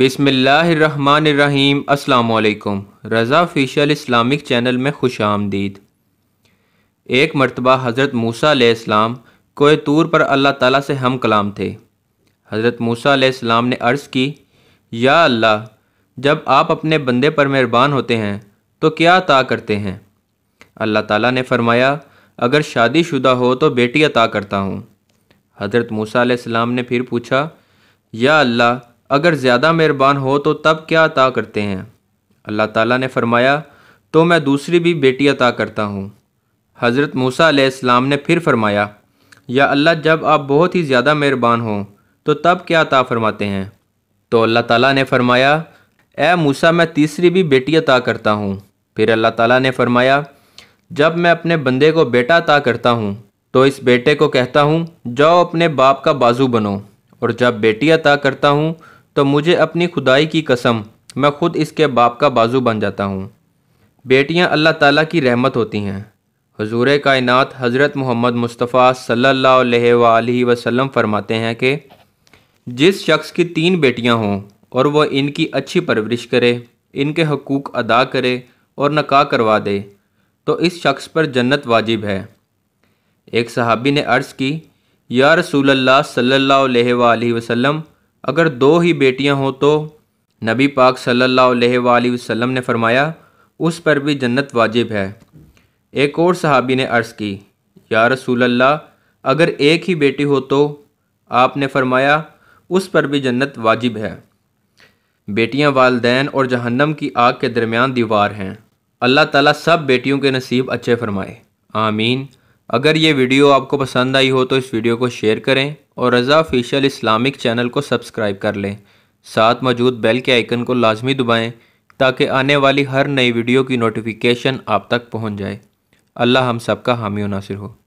बिसमीम अल्लाम रज़ा फ़िशल Islamic channel में खुश आमदीद एक मरतबा हज़रत मूसा इस्लाम कोए तूर पर अल्लाह ताला से हम कलाम थे हज़रत मूसा ने अर्ज़ की या अल्लाह जब आप अपने बंदे पर मेहरबान होते हैं तो क्या अता करते हैं अल्लाह ताला ने फरमाया अगर शादीशुदा हो तो बेटी अता करता हूँ हज़रत मूसा ने फिर पूछा या अल्लाह अगर ज़्यादा मेहरबान हो तो तब क्या अता करते हैं अल्लाह ताला ने फरमाया तो मैं दूसरी भी बेटी अता करता हूँ हज़रत मूसा अलैहिस्सलाम ने फिर फरमाया या अल्लाह जब आप बहुत ही ज़्यादा मेहरबान हों तो तब क्या अता फरमाते हैं तो अल्लाह ताला ने फरमाया ए मूसा मैं तीसरी भी बेटी अता करता हूँ फिर अल्लाह ताला ने फरमाया जब मैं अपने बंदे को बेटा अता करता हूँ तो इस बेटे को कहता हूँ जाओ अपने बाप का बाजू बनो और जब बेटी अता करता हूँ तो मुझे अपनी खुदाई की कसम मैं खुद इसके बाप का बाजू बन जाता हूँ बेटियाँ अल्लाह ताला की रहमत होती हैं हजूर कायनत हज़रत मोहम्मद मुस्तफ़ा सल्ला वसम फरमाते हैं कि जिस शख्स की तीन बेटियाँ हों और वह इनकी अच्छी परवरिश करे इनके हकूक़ अदा करे और नका करवा दे तो इस शख्स पर जन्नत वाजिब है एक सहाबी ने अर्ज़ की या रसूल अल्लाह वसलम अगर दो ही बेटियां हों तो नबी पाक सल्लल्लाहु अलैहि वसल्लम ने फरमाया उस पर भी जन्नत वाजिब है एक और सहाबी ने अर्ज़ की या रसूल अल्लाह अगर एक ही बेटी हो तो आपने फरमाया उस पर भी जन्नत वाजिब है बेटियां वालदेन और जहन्नम की आग के दरमियान दीवार हैं अल्लाह ताला सब बेटियों के नसीब अच्छे फरमाए आमीन अगर ये वीडियो आपको पसंद आई हो तो इस वीडियो को शेयर करें और रज़ा ऑफिशियल इस्लामिक चैनल को सब्सक्राइब कर लें साथ मौजूद बेल के आइकन को लाजमी दबाएँ ताकि आने वाली हर नई वीडियो की नोटिफिकेशन आप तक पहुँच जाए अल्लाह हम सबका हामी नासिर हो